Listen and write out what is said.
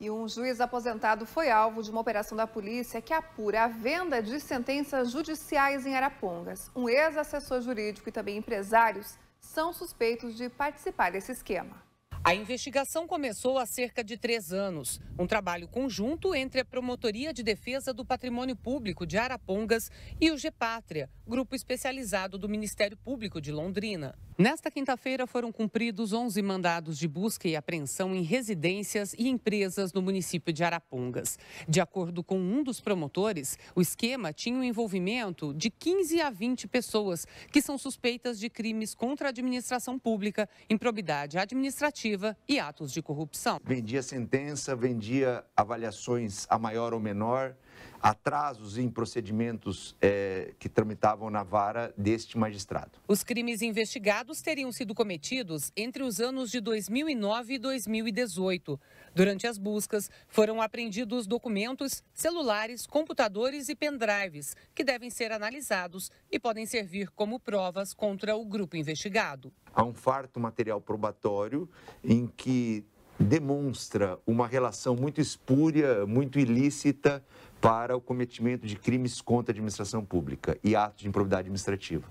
E um juiz aposentado foi alvo de uma operação da polícia que apura a venda de sentenças judiciais em Arapongas. Um ex-assessor jurídico e também empresários são suspeitos de participar desse esquema. A investigação começou há cerca de três anos. Um trabalho conjunto entre a Promotoria de Defesa do Patrimônio Público de Arapongas e o Gepátria, grupo especializado do Ministério Público de Londrina. Nesta quinta-feira foram cumpridos 11 mandados de busca e apreensão em residências e empresas no município de Arapongas. De acordo com um dos promotores, o esquema tinha o um envolvimento de 15 a 20 pessoas que são suspeitas de crimes contra a administração pública, improbidade administrativa corporativa e atos de corrupção. Vendia sentença, vendia avaliações a maior ou menor atrasos em procedimentos é, que tramitavam na vara deste magistrado. Os crimes investigados teriam sido cometidos entre os anos de 2009 e 2018. Durante as buscas, foram apreendidos documentos, celulares, computadores e pendrives, que devem ser analisados e podem servir como provas contra o grupo investigado. Há um farto material probatório em que demonstra uma relação muito espúria, muito ilícita para o cometimento de crimes contra a administração pública e atos de improbidade administrativa.